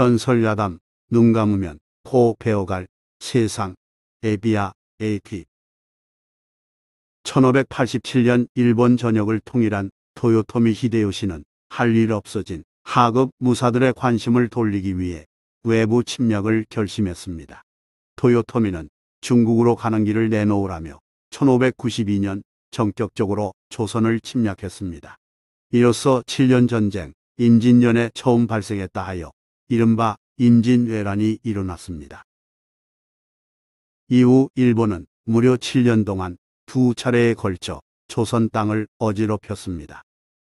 전설 야담, 눈 감으면 코 베어갈 세상, 에비아, 에이티. 1587년 일본 전역을 통일한 도요토미 히데요시는 할 일 없어진 하급 무사들의 관심을 돌리기 위해 외부 침략을 결심했습니다. 도요토미는 중국으로 가는 길을 내놓으라며 1592년 전격적으로 조선을 침략했습니다. 이로써 7년 전쟁, 임진년에 처음 발생했다 하여 이른바 임진왜란이 일어났습니다. 이후 일본은 무려 7년 동안 두 차례에 걸쳐 조선 땅을 어지럽혔습니다.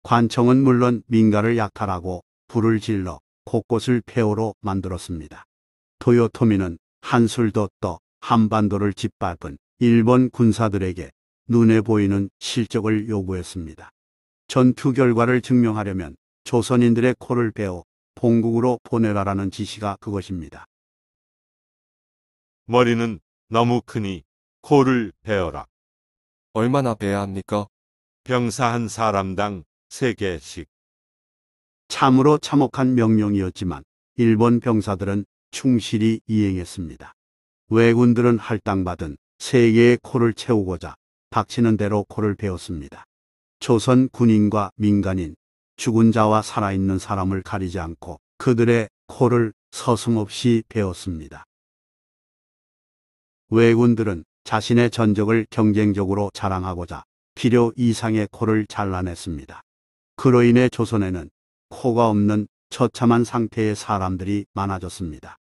관청은 물론 민가를 약탈하고 불을 질러 곳곳을 폐허로 만들었습니다. 토요토미는 한술 도떠 한반도를 짓밟은 일본 군사들에게 눈에 보이는 실적을 요구했습니다. 전투 결과를 증명하려면 조선인들의 코를 베어 본국으로 보내라라는 지시가 그것입니다. 머리는 너무 크니 코를 베어라. 얼마나 베야 합니까? 병사 한 사람당 3개씩 참으로 참혹한 명령이었지만 일본 병사들은 충실히 이행했습니다. 왜군들은 할당받은 3개의 코를 채우고자 박치는 대로 코를 베었습니다. 조선 군인과 민간인, 죽은 자와 살아있는 사람을 가리지 않고 그들의 코를 서슴없이 베었습니다. 왜군들은 자신의 전적을 경쟁적으로 자랑하고자 필요 이상의 코를 잘라냈습니다. 그로 인해 조선에는 코가 없는 처참한 상태의 사람들이 많아졌습니다.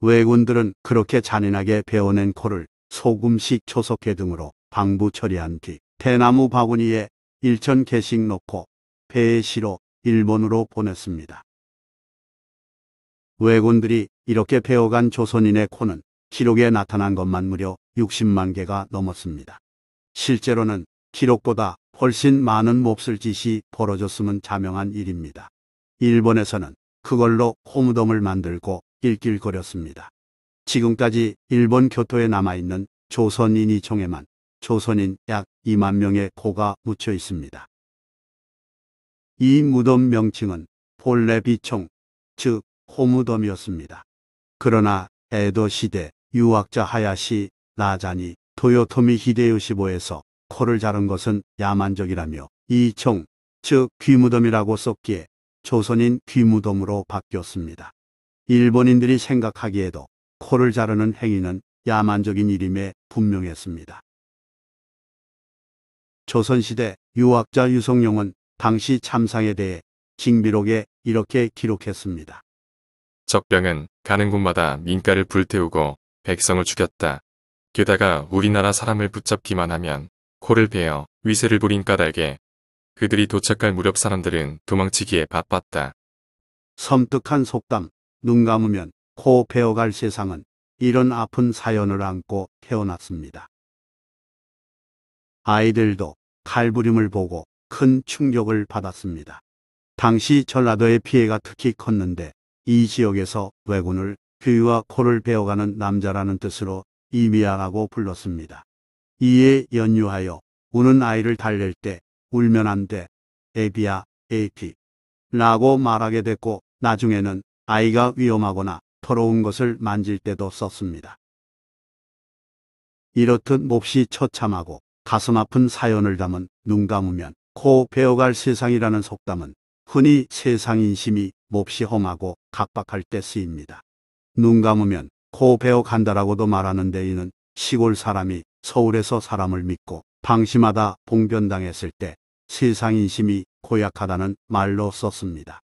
왜군들은 그렇게 잔인하게 베어낸 코를 소금식 초석회 등으로 방부 처리한 뒤 대나무 바구니에 일천 개씩 넣고 배시로 일본으로 보냈습니다. 왜군들이 이렇게 배어간 조선인의 코는 기록에 나타난 것만 무려 60만 개가 넘었습니다. 실제로는 기록보다 훨씬 많은 몹쓸 짓이 벌어졌음은 자명한 일입니다. 일본에서는 그걸로 호무덤을 만들고 일길거렸습니다 지금까지 일본 교토에 남아있는 조선인이 총에만 조선인 약 2만 명의 코가 묻혀 있습니다. 이 무덤 명칭은 폴레비총, 즉 호무덤이었습니다. 그러나 에도 시대 유학자 하야시 나자니 도요토미 히데요시보에서 코를 자른 것은 야만적이라며 이총, 즉 귀무덤이라고 썼기에 조선인 귀무덤으로 바뀌었습니다. 일본인들이 생각하기에도 코를 자르는 행위는 야만적인 일임에 분명했습니다. 조선시대 유학자 유성룡은 당시 참상에 대해 징비록에 이렇게 기록했습니다. 적병은 가는 곳마다 민가를 불태우고 백성을 죽였다. 게다가 우리나라 사람을 붙잡기만 하면 코를 베어 위세를 부린 까닭에 그들이 도착할 무렵 사람들은 도망치기에 바빴다. 섬뜩한 속담, 눈 감으면 코 베어갈 세상은 이런 아픈 사연을 안고 태어났습니다. 아이들도 칼부림을 보고 큰 충격을 받았습니다. 당시 전라도의 피해가 특히 컸는데 이 지역에서 왜군을 귀와 코를 베어가는 남자라는 뜻으로 이미야라고 불렀습니다. 이에 연유하여 우는 아이를 달랠 때 울면 안 돼, 에비야, 에이피 라고 말하게 됐고 나중에는 아이가 위험하거나 더러운 것을 만질 때도 썼습니다. 이렇듯 몹시 처참하고 가슴 아픈 사연을 담은 눈 감으면 코 베어갈 세상이라는 속담은 흔히 세상 인심이 몹시 험하고 각박할 때 쓰입니다. 눈 감으면 코 베어간다라고도 말하는데 이는 시골 사람이 서울에서 사람을 믿고 방심하다 봉변당했을 때 세상 인심이 고약하다는 말로 썼습니다.